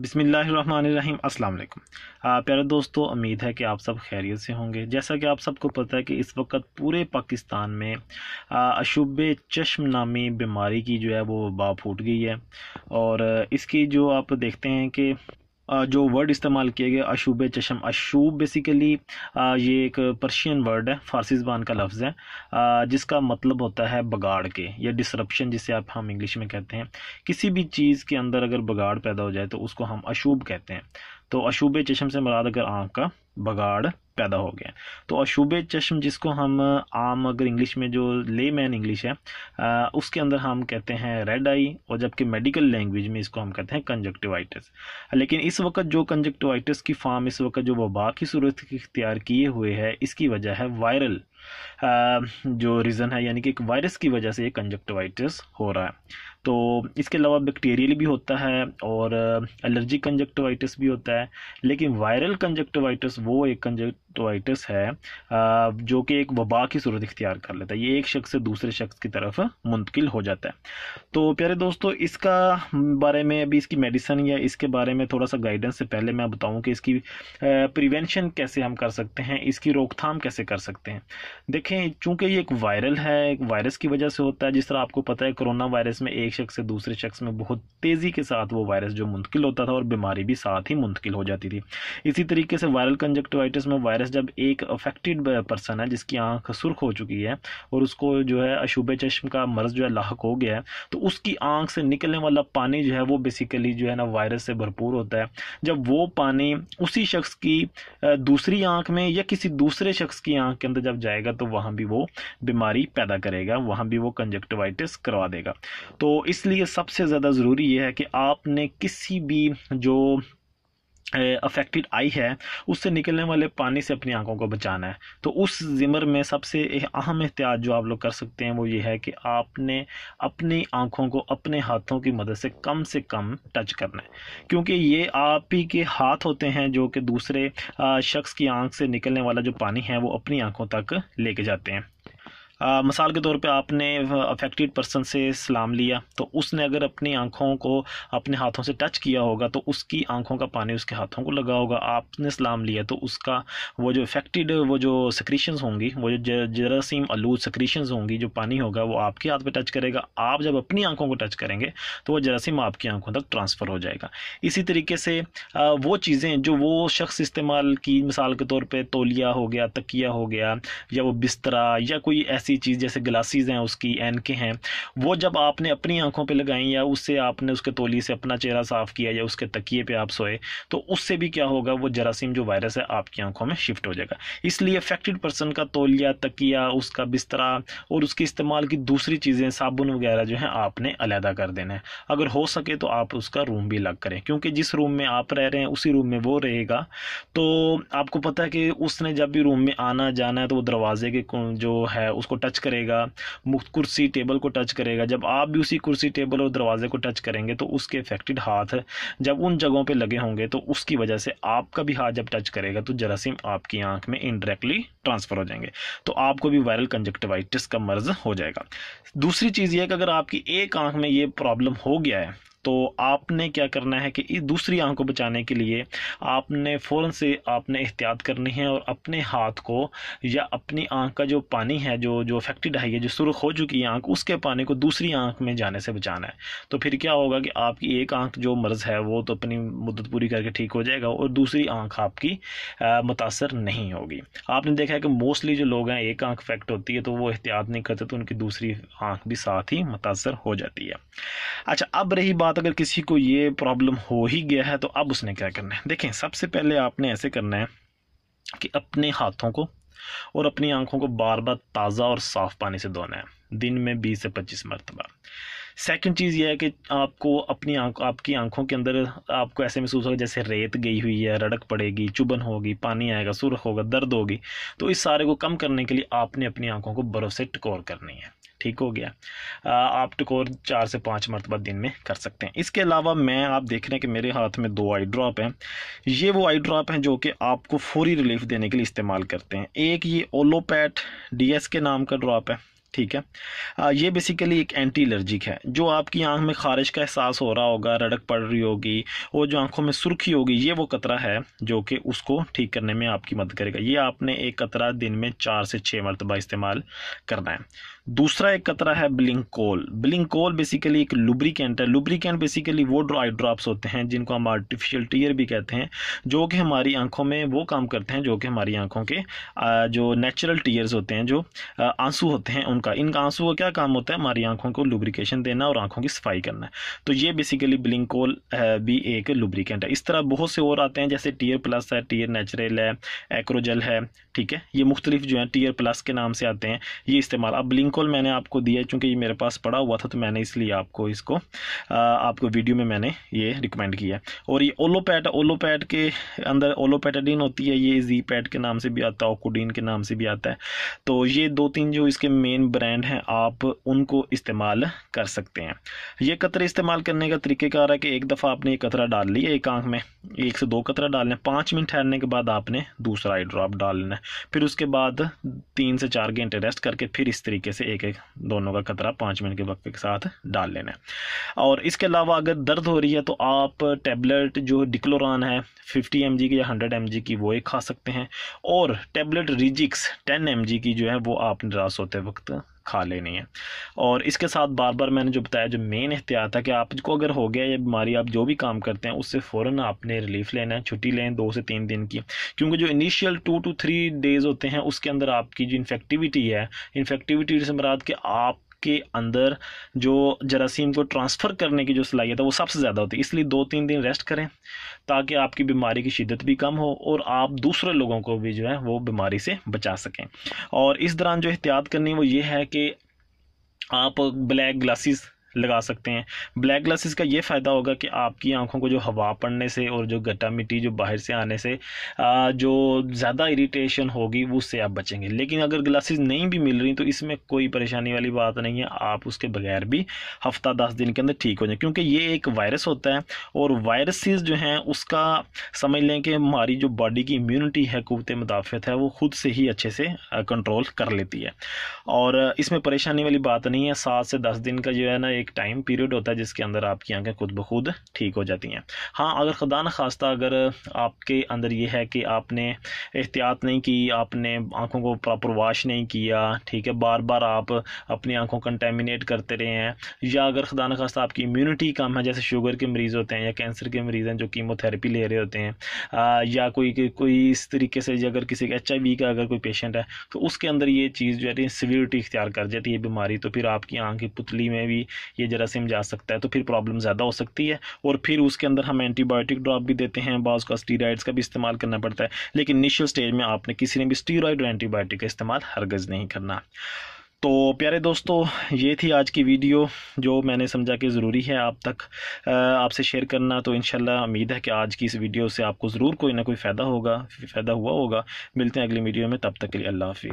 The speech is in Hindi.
बिसमीम् अस्सलाम वालेकुम प्यारे दोस्तों उम्मीद है कि आप सब खैरियत से होंगे जैसा कि आप सबको पता है कि इस वक्त पूरे पाकिस्तान में अशुब चश्म नामी बीमारी की जो है वो वबा फूट गई है और इसकी जो आप देखते हैं कि जो वर्ड इस्तेमाल किए गए अशूब चशम अशूब बेसिकली ये एक पर्शियन वर्ड है फारसी ज़बान का लफ्ज़ है जिसका मतलब होता है बगाड़ के या डिसरप्शन जिसे आप हम इंग्लिश में कहते हैं किसी भी चीज़ के अंदर अगर बगाड़ पैदा हो जाए तो उसको हम अशूब कहते हैं तो अशूब चशम से मराद अगर आँख का बगाड़ पैदा हो गए तो अशुभ चश्म जिसको हम आम अगर इंग्लिश में जो ले मैन इंग्लिश है आ, उसके अंदर हम कहते हैं रेड आई और जबकि मेडिकल लैंग्वेज में इसको हम कहते हैं कंजक्टिवाइटिस लेकिन इस वक्त जो कंजक्टिवाइटिस की फार्म इस वक्त जो वबा की सूरत इख्तियार किए हुए है इसकी वजह है वायरल जो रीज़न है यानी कि एक वायरस की वजह से ये कंजक्टिवाइटिस हो रहा है तो इसके अलावा बैक्टीरियल भी होता है और एलर्जी कंजक्टिवाइटिस भी होता है लेकिन वायरल कंजक्टिवाइटिस वो एक कंजक्टिवाइटिस है जो कि एक वबा की सूरत इख्तियार कर लेता है ये एक शख्स से दूसरे शख्स की तरफ मुंतकिल हो जाता है तो प्यारे दोस्तों इसका बारे में अभी इसकी मेडिसिन या इसके बारे में थोड़ा सा गाइडेंस से पहले मैं बताऊँ कि इसकी प्रिवेंशन कैसे हम कर सकते हैं इसकी रोकथाम कैसे कर सकते हैं देखें चूँकि ये एक वायरल है एक वायरस की वजह से होता है जिस तरह आपको पता है कोरोना वायरस में एक एक शख्स से दूसरे शख्स में बहुत तेज़ी के साथ वो वायरस जो मुंतकिल होता था और बीमारी भी साथ ही मुंतकिल हो जाती थी इसी तरीके से वायरल कंजक्टिवाइटिस में वायरस जब एक अफेक्टेड पर्सन है जिसकी आँख सुर्ख हो चुकी है और उसको जो है अशुभ चश्म का मर्ज़ जो है लाक हो गया है तो उसकी आँख से निकलने वाला पानी जो है वो बेसिकली जो है ना वायरस से भरपूर होता है जब वो पानी उसी शख्स की दूसरी आँख में या किसी दूसरे शख्स की आँख के अंदर जब जाएगा तो वहाँ भी वो बीमारी पैदा करेगा वहाँ भी वो कंजक्टिवाइटिस करवा देगा तो इसलिए सबसे ज़्यादा ज़रूरी ये है कि आपने किसी भी जो अफेक्टेड आई है उससे निकलने वाले पानी से अपनी आंखों को बचाना है तो उस ज़िमर में सबसे अहम एहतियात जो आप लोग कर सकते हैं वो ये है कि आपने अपनी आंखों को अपने हाथों की मदद से कम से कम टच करना है क्योंकि ये आप ही के हाथ होते हैं जो कि दूसरे शख्स की आंख से निकलने वाला जो पानी है वो अपनी आंखों तक लेके जाते हैं आ, मिसाल के तौर पे आपने अफेक्टेड पर्सन से सलाम लिया तो उसने अगर अपनी आँखों को अपने हाथों से टच किया होगा तो उसकी आँखों का पानी उसके हाथों को लगा होगा आपने सलाम लिया तो उसका वो जो अफेक्टेड वो जो सक्रीशंस होंगी वो जो जरासीम आलूद सक्रीशंस होंगी जो पानी होगा वो आपके हाथ पे टच करेगा आप जब अपनी आँखों को टच करेंगे तो वह जरासीम आपकी आँखों तक ट्रांसफ़र हो जाएगा इसी तरीके से आ, वो चीज़ें जो वो शख्स इस्तेमाल की मिसाल के तौर पर तोलिया हो गया तकिया हो गया या वो बिस्तरा या कोई ऐसी ऐसी चीज़ जैसे ग्लासेस हैं उसकी एन के हैं वो जब आपने अपनी आंखों पे लगाई या उससे आपने उसके तोली से अपना चेहरा साफ़ किया या उसके तकिए पे आप सोए तो उससे भी क्या होगा वो जरासीम जो वायरस है आपकी आंखों में शिफ्ट हो जाएगा इसलिए अफेक्टेड पर्सन का तोलिया तकिया उसका बिस्तरा और उसके इस्तेमाल की दूसरी चीज़ें साबुन वगैरह जो है आपने अलहदा कर देना है अगर हो सके तो आप उसका रूम भी अलग करें क्योंकि जिस रूम में आप रह रहे हैं उसी रूम में वो रहेगा तो आपको पता है कि उसने जब भी रूम में आना जाना है तो वो दरवाजे के जो है उसको को टच करेगा मुक्त कुर्सी टेबल को टच करेगा जब आप भी उसी कुर्सी टेबल और दरवाजे को टच करेंगे तो उसके इफेक्टेड हाथ जब उन जगहों पर लगे होंगे तो उसकी वजह से आपका भी हाथ जब टच करेगा तो जरासीम आपकी आंख में इनडायरेक्टली ट्रांसफ़र हो जाएंगे तो आपको भी वायरल कंजक्टिवाइटिस का मर्ज हो जाएगा दूसरी चीज़ यह कि अगर आपकी एक आंख में ये प्रॉब्लम हो गया है तो आपने क्या करना है कि इस दूसरी आंख को बचाने के लिए आपने फ़ौर से आपने एहतियात करनी है और अपने हाथ को या अपनी आंख का जो पानी है जो जो अफेक्टेड है जो सुरख हो चुकी है आंख उसके पानी को दूसरी आंख में जाने से बचाना है तो फिर क्या होगा कि आपकी एक आंख जो मर्ज़ है वो तो अपनी मुद्दत पूरी करके ठीक हो जाएगा और दूसरी आंख आपकी मुतासर नहीं होगी आपने देखा है कि मोस्टली जो लोग हैं एक आंख अफेक्ट होती है तो वो एहतियात नहीं करते तो उनकी दूसरी आंख भी साथ ही मुतासर हो जाती है अच्छा अब रही बात बात अगर किसी को ये प्रॉब्लम हो ही गया है तो अब उसने क्या करना है देखें सबसे पहले आपने ऐसे करना है कि अपने हाथों को और अपनी आंखों को बार बार ताज़ा और साफ़ पानी से धोना है दिन में 20 से 25 मरतबा सेकंड चीज़ यह है कि आपको अपनी आंख आपकी आंखों के अंदर आपको ऐसे महसूस होगा जैसे रेत गई हुई है रड़क पड़ेगी चुभन होगी पानी आएगा सुरख होगा दर्द होगी तो इस सारे को कम करने के लिए आपने अपनी आंखों को बर्फ़ से टकोर करनी है ठीक हो गया आप टकोर तो चार से पाँच मरतबा दिन में कर सकते हैं इसके अलावा मैं आप देख रहे हैं कि मेरे हाथ में दो आई ड्रॉप हैं ये वो आई ड्रॉप हैं जो कि आपको फौरी रिलीफ देने के लिए इस्तेमाल करते हैं एक ये ओलोपैट डी के नाम का ड्रॉप है ठीक है आ, ये बेसिकली एक एंटी एलर्जिक है जो आपकी आंख में खारिश का एहसास हो रहा होगा रड़क पड़ रही होगी और जो आंखों में सुर्खी होगी ये वो कतरा है जो कि उसको ठीक करने में आपकी मदद करेगा ये आपने एक कतरा दिन में चार से छः मरतबा इस्तेमाल करना है दूसरा एक कतरा है ब्लिंकोल ब्लिंकोल बेसिकली एक लुब्रिकेंट है लुब्रिकेंट बेसिकली वो आई ड्रॉप्स होते हैं जिनको हम आर्टिफिशियल टीयर भी कहते हैं जो कि हमारी आंखों में वो काम करते हैं जो कि हमारी आंखों के जो नेचुरल टीयर्स होते हैं जो आंसू होते हैं उनका इनका आंसू का क्या काम होता है हमारी आंखों को लुब्रिकेशन देना और आंखों की सफाई करना तो ये बेसिकली ब्लिंकोल भी एक लुब्रिकेंट है इस तरह बहुत से और आते हैं जैसे टीयर प्लस है टीयर नेचुरल है एक्रोजल है ठीक है ये मुख्तलिफ जो है टीयर प्लस के नाम से आते हैं ये इस्तेमाल अब ब्लिंक कॉल मैंने आपको दिया चूँकि ये मेरे पास पड़ा हुआ था तो मैंने इसलिए आपको इसको आपको वीडियो में मैंने ये रिकमेंड किया और ये ओलोपैट ओलोपैट के अंदर ओलोपैटाडीन होती है ये जी पैट के नाम से भी आता है ओकोडीन के नाम से भी आता है तो ये दो तीन जो इसके मेन ब्रांड हैं आप उनको इस्तेमाल कर सकते हैं ये कतरे इस्तेमाल करने का तरीक़ेकार है कि एक दफ़ा आपने ये कतरा डाल लिया एक आंख में एक से दो कतरा डालना है पाँच मिनट ठहरने के बाद आपने दूसरा आई ड्रॉप डाल लेना है फिर उसके बाद तीन से चार घंटे रेस्ट करके फिर इस तरीके से से एक एक दोनों का कतरा पाँच मिनट के वक्त के साथ डाल लेना है और इसके अलावा अगर दर्द हो रही है तो आप टेबलेट जो डिक्लोरान है 50 एम की या 100 एम की वो एक खा सकते हैं और टेबलेट रिजिक्स 10 एम की जो है वो आप निराश होते वक्त खा लेनी है और इसके साथ बार बार मैंने जो बताया जो मेन एहतियात है कि आपको अगर हो गया ये बीमारी आप जो भी काम करते हैं उससे फ़ौर आपने रिलीफ लेना है छुट्टी लें दो से तीन दिन की क्योंकि जो initial two two three days होते हैं उसके अंदर आपकी जो इन्फेक्टिविटी है इन्फेक्टिविटी से मराद कि आप के अंदर जो जरासीम को ट्रांसफ़र करने की जो सलाहियत है वो सबसे ज़्यादा होती है इसलिए दो तीन दिन रेस्ट करें ताकि आपकी बीमारी की शिद्दत भी कम हो और आप दूसरे लोगों को भी जो है वो बीमारी से बचा सकें और इस दौरान जो एहतियात करनी वो ये है कि आप ब्लैक ग्लासेस लगा सकते हैं ब्लैक ग्लासेस का ये फ़ायदा होगा कि आपकी आंखों को जो हवा पड़ने से और जो गट्टा मिट्टी जो बाहर से आने से जो ज़्यादा इरीटेशन होगी वो उससे आप बचेंगे लेकिन अगर ग्लासेस नहीं भी मिल रही तो इसमें कोई परेशानी वाली बात नहीं है आप उसके बगैर भी हफ्ता दस दिन के अंदर ठीक हो जाए क्योंकि ये एक वायरस होता है और वायरसेस जो हैं उसका समझ लें कि हमारी जो बॉडी की इम्यूनिटी है कुत मुदाफ़त है वो खुद से ही अच्छे से कंट्रोल कर लेती है और इसमें परेशानी वाली बात नहीं है सात से दस दिन का जो है ना एक टाइम पीरियड होता है जिसके अंदर आपकी आंखें खुद ब खुद ठीक हो जाती हैं हाँ अगर खुदा न खास्ता अगर आपके अंदर ये है कि आपने एहतियात नहीं की आपने आंखों को प्रॉपर वाश नहीं किया ठीक है बार बार आप अपनी आंखों कंटेमिनेट करते रहे हैं या अगर खुदा न खास्ता आपकी इम्यूनिटी कम है जैसे शुगर के मरीज़ होते हैं या कैंसर के मरीज़ हैं जो कीमोथेरेपी ले रहे होते हैं या कोई कोई इस तरीके से अगर किसी आई वी का अगर कोई पेशेंट है तो उसके अंदर ये चीज़ जो है सिविलिटी इख्तियार कर जाती है बीमारी तो फिर आपकी आँख की पुतली में भी ये जरासीम जा सकता है तो फिर प्रॉब्लम ज़्यादा हो सकती है और फिर उसके अंदर हम एंटीबायोटिक ड्रॉप भी देते हैं बाज़ का स्टीराइड्स का भी इस्तेमाल करना पड़ता है लेकिन इनिशियल स्टेज में आपने किसी ने भी स्टीरॉयड और एंटीबायोटिक का इस्तेमाल हरगज़ नहीं करना तो प्यारे दोस्तों ये थी आज की वीडियो जो मैंने समझा कि ज़रूरी है आप तक आपसे शेयर करना तो इन उम्मीद है कि आज की इस वीडियो से आपको ज़रूर कोई ना कोई फ़ायदा होगा फ़ायदा हुआ होगा मिलते हैं अगली वीडियो में तब तक के लिए अल्लाह हाफि